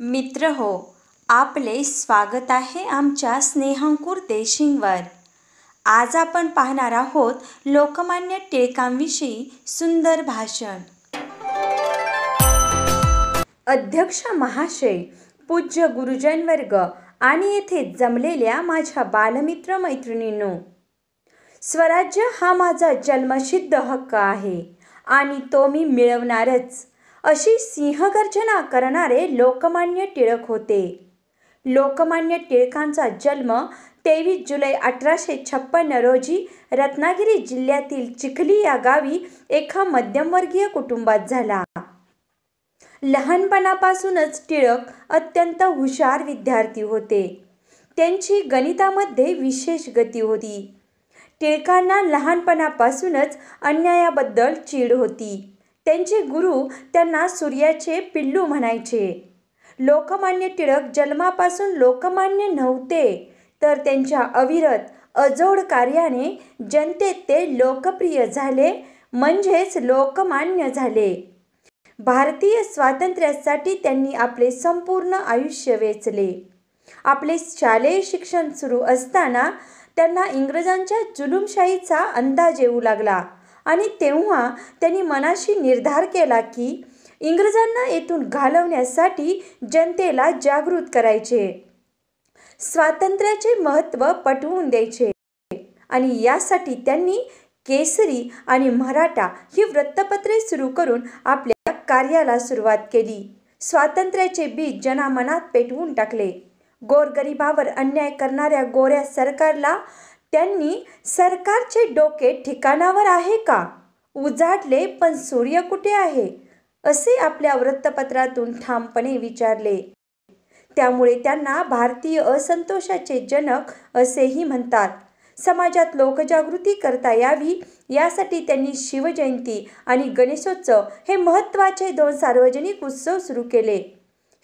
मित्र हो आपले स्वागत आहे आमच्या स्नेहांकूर देशिंगवर आज आपण पाहणार आहोत लोकमान्य टिळकांविषयी सुंदर भाषण अध्यक्ष महाशय पूज्य गुरुजन वर्ग आणि येथे जमलेल्या माझ्या बालमित्र मैत्रिणींनो स्वराज्य हा माझा जन्मसिद्ध हक्क आहे आणि तो मी मिळवणारच अशी सिंहगर्जना करणारे लोकमान्य टिळक होते लोकमान्य टिळकांचा जन्म तेवीस जुलै अठराशे छप्पन्न रोजी रत्नागिरी जिल्ह्यातील चिखली या गावी एका मध्यमवर्गीय कुटुंबात झाला लहानपणापासूनच टिळक अत्यंत हुशार विद्यार्थी होते त्यांची गणितामध्ये विशेष गती होती टिळकांना लहानपणापासूनच अन्यायाबद्दल चीड होती त्यांचे गुरु त्यांना सूर्याचे पिल्लू म्हणायचे लोकमान्य टिळक जन्मापासून लोकमान्य नव्हते तर त्यांच्या अविरत अजोड कार्याने जनतेत ते लोकप्रिय झाले म्हणजेच लोकमान्य झाले भारतीय स्वातंत्र्यासाठी त्यांनी आपले संपूर्ण आयुष्य वेचले आपले शालेय शिक्षण सुरू असताना त्यांना इंग्रजांच्या जुलुमशाहीचा अंदाज येऊ लागला आणि तेव्हा त्यांनी मनाशी निर्धार केला की इंग्रजांना येथून घालवण्यासाठी जनतेला जागृत करायचे स्वातंत्र्याचे महत्त्व पटवून द्यायचे आणि यासाठी त्यांनी केसरी आणि मराठा ही वृत्तपत्रे सुरू करून आपल्या कार्याला सुरुवात केली स्वातंत्र्याचे बीज जनामनात पेटवून टाकले गोरगरिबावर अन्याय करणाऱ्या गोऱ्या सरकारला त्यांनी सरकारचे डोके ठिकाणावर आहे का उजाडले पण सूर्य कुठे आहे असे आपल्या वृत्तपत्रातून ठामपणे विचारले त्यामुळे त्यांना भारतीय असंतोषाचे जनक असेही म्हणतात समाजात लोकजागृती करता यावी यासाठी त्यांनी शिवजयंती आणि गणेशोत्सव हे महत्त्वाचे दोन सार्वजनिक उत्सव सुरू केले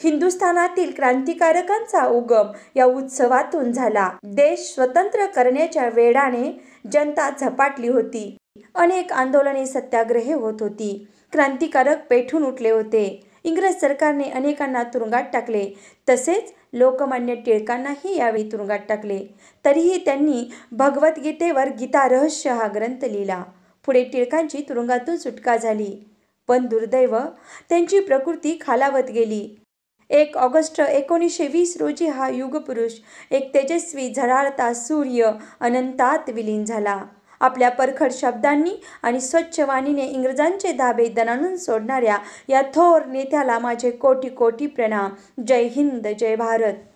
हिंदुस्थानातील क्रांतिकारकांचा उगम या उत्सवातून झाला देश स्वतंत्र करण्याच्या वेळाने जनता झपाटली होती अनेक आंदोलने सत्याग्रहे होत होती क्रांतिकारक पेठून उठले होते इंग्रज सरकारने अनेकांना तुरुंगात टाकले तसेच लोकमान्य टिळकांनाही यावेळी तुरुंगात टाकले तरीही त्यांनी भगवद्गीतेवर गीता रहस्य हा ग्रंथ लिहिला पुढे टिळकांची तुरुंगातून सुटका झाली पण दुर्दैव त्यांची प्रकृती खालावत गेली एक ऑगस्ट एकोणीसशे वीस रोजी हा युगपुरुष एक तेजस्वी झळाळता सूर्य अनंतात विलीन झाला आपल्या परखड शब्दांनी आणि स्वच्छ वाणीने इंग्रजांचे धाबे दनानून सोडणाऱ्या या थोर नेत्याला माझे कोटी कोटी प्रणाम जय हिंद जय भारत